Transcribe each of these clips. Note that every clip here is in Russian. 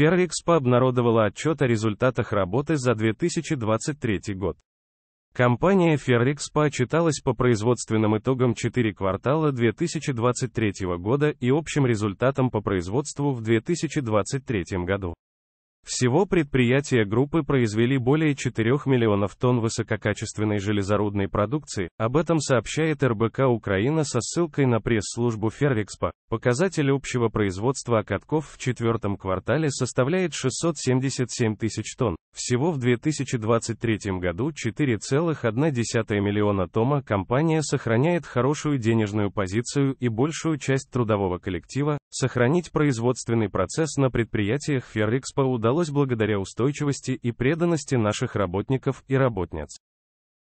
Феррекспо обнародовала отчет о результатах работы за 2023 год. Компания Ferrexpo отчиталась по производственным итогам 4 квартала 2023 года и общим результатам по производству в 2023 году. Всего предприятия группы произвели более 4 миллионов тонн высококачественной железорудной продукции, об этом сообщает РБК Украина со ссылкой на пресс-службу Феррикспа. Показатель общего производства катков в четвертом квартале составляет 677 тысяч тонн. Всего в 2023 году 4,1 миллиона тома компания сохраняет хорошую денежную позицию и большую часть трудового коллектива. Сохранить производственный процесс на предприятиях Феррикспа удалось удалось благодаря устойчивости и преданности наших работников и работниц.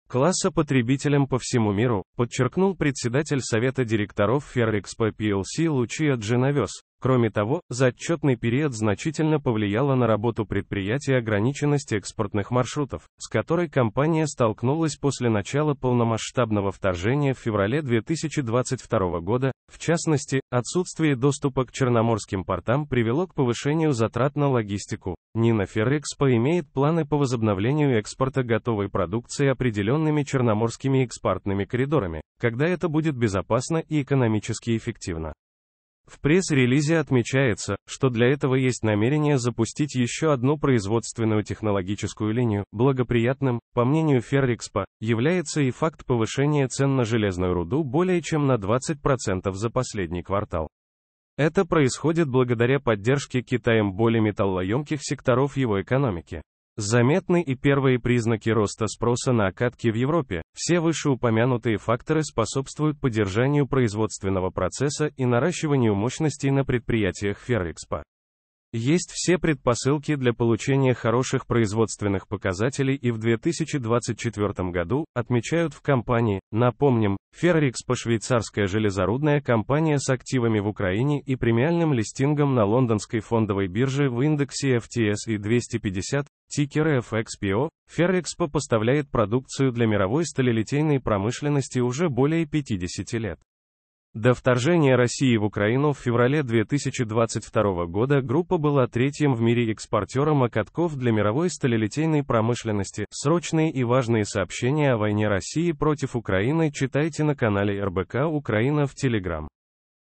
Класса потребителям по всему миру, подчеркнул председатель Совета директоров Ferrexpo PLC Лучия Джинавес, Кроме того, за отчетный период значительно повлияла на работу предприятия ограниченность экспортных маршрутов, с которой компания столкнулась после начала полномасштабного вторжения в феврале 2022 года. В частности, отсутствие доступа к черноморским портам привело к повышению затрат на логистику. Нина Феррекспо имеет планы по возобновлению экспорта готовой продукции определенными черноморскими экспортными коридорами, когда это будет безопасно и экономически эффективно. В пресс-релизе отмечается, что для этого есть намерение запустить еще одну производственную технологическую линию. Благоприятным, по мнению Феррикспа, является и факт повышения цен на железную руду более чем на 20% за последний квартал. Это происходит благодаря поддержке Китаем более металлоемких секторов его экономики. Заметны и первые признаки роста спроса на окатки в Европе. Все вышеупомянутые факторы способствуют поддержанию производственного процесса и наращиванию мощностей на предприятиях Ферэкспо. Есть все предпосылки для получения хороших производственных показателей и в 2024 году, отмечают в компании, напомним, Ferrexpo швейцарская железорудная компания с активами в Украине и премиальным листингом на лондонской фондовой бирже в индексе FTSE 250, тикер FXPO, Ferrexpo поставляет продукцию для мировой сталелитейной промышленности уже более 50 лет. До вторжения России в Украину в феврале 2022 года группа была третьим в мире экспортером окатков для мировой сталелитейной промышленности. Срочные и важные сообщения о войне России против Украины читайте на канале РБК Украина в Телеграм.